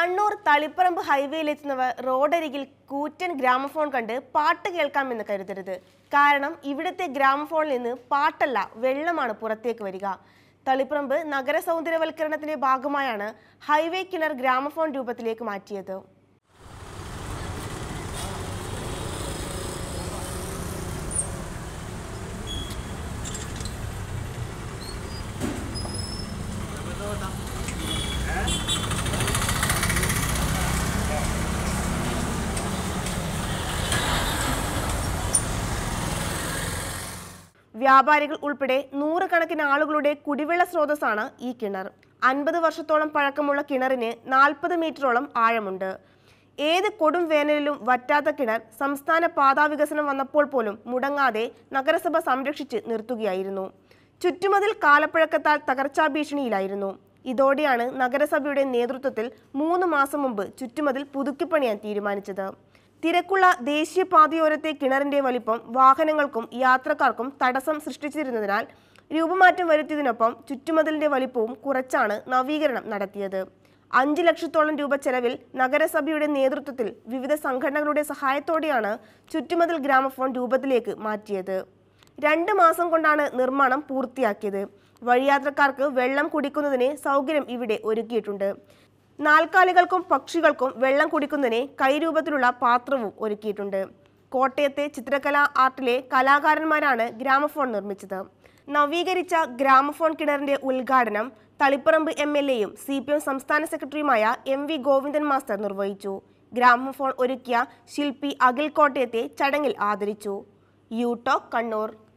കണ്ണൂർ തളിപ്പറമ്പ് എത്തുന്നവർ റോഡരികിൽ കൂറ്റൻ ഗ്രാമഫോൺ കണ്ട് പാട്ട് കേൾക്കാമെന്ന് കരുതരുത് കാരണം ഇവിടുത്തെ ഗ്രാമഫോണിൽ നിന്ന് പാട്ടല്ല വെള്ളമാണ് പുറത്തേക്ക് വരിക തളിപ്പറമ്പ് നഗര സൗന്ദര്യവൽക്കരണത്തിന്റെ ഭാഗമായാണ് ഹൈവേ കിണർ ഗ്രാമഫോൺ രൂപത്തിലേക്ക് മാറ്റിയത് വ്യാപാരികൾ ഉൾപ്പെടെ നൂറുകണക്കിന് ആളുകളുടെ കുടിവെള്ള സ്രോതസ്സാണ് ഈ കിണർ അൻപത് വർഷത്തോളം പഴക്കമുള്ള കിണറിന് നാൽപ്പത് മീറ്ററോളം ആഴമുണ്ട് ഏത് കൊടും വേനലിലും വറ്റാത്ത കിണർ സംസ്ഥാന പാതാ വികസനം വന്നപ്പോൾ പോലും മുടങ്ങാതെ നഗരസഭ സംരക്ഷിച്ച് നിർത്തുകയായിരുന്നു ചുറ്റുമതിൽ കാലപ്പഴക്കത്താൽ തകർച്ചാ ഭീഷണിയിലായിരുന്നു ഇതോടെയാണ് നഗരസഭയുടെ നേതൃത്വത്തിൽ മൂന്ന് മാസം മുമ്പ് ചുറ്റുമതിൽ പുതുക്കിപ്പണിയാൻ തീരുമാനിച്ചത് തിരക്കുള്ള ദേശീയപാതയോരത്തെ കിണറിന്റെ വലിപ്പം വാഹനങ്ങൾക്കും യാത്രക്കാർക്കും തടസ്സം സൃഷ്ടിച്ചിരുന്നതിനാൽ രൂപമാറ്റം വരുത്തിയതിനൊപ്പം ചുറ്റുമതിലിന്റെ വലിപ്പവും കുറച്ചാണ് നവീകരണം നടത്തിയത് അഞ്ച് ലക്ഷത്തോളം രൂപ ചെലവിൽ നഗരസഭയുടെ നേതൃത്വത്തിൽ വിവിധ സംഘടനകളുടെ സഹായത്തോടെയാണ് ചുറ്റുമതിൽ ഗ്രാമഫോൺ രൂപത്തിലേക്ക് മാറ്റിയത് രണ്ട് മാസം കൊണ്ടാണ് നിർമ്മാണം പൂർത്തിയാക്കിയത് വഴിയാത്രക്കാർക്ക് വെള്ളം കുടിക്കുന്നതിന് സൗകര്യം ഇവിടെ ഒരുക്കിയിട്ടുണ്ട് നാൽക്കാലികൾക്കും പക്ഷികൾക്കും വെള്ളം കുടിക്കുന്നതിന് കൈരൂപത്തിലുള്ള പാത്രവും ഒരുക്കിയിട്ടുണ്ട് കോട്ടയത്തെ ചിത്രകലാ ആർട്ടിലെ കലാകാരന്മാരാണ് ഗ്രാമഫോൺ നിർമ്മിച്ചത് നവീകരിച്ച ഗ്രാമഫോൺ കിണറിന്റെ ഉദ്ഘാടനം തളിപ്പറമ്പ് എം എൽ എയും സി പി എം സംസ്ഥാന സെക്രട്ടറിയുമായ എം വി ഗോവിന്ദൻ മാസ്റ്റർ നിർവഹിച്ചു ഗ്രാമഫോൺ ഒരുക്കിയ ശില്പി അഖിൽ കോട്ടയത്തെ ചടങ്ങിൽ ആദരിച്ചു യു കണ്ണൂർ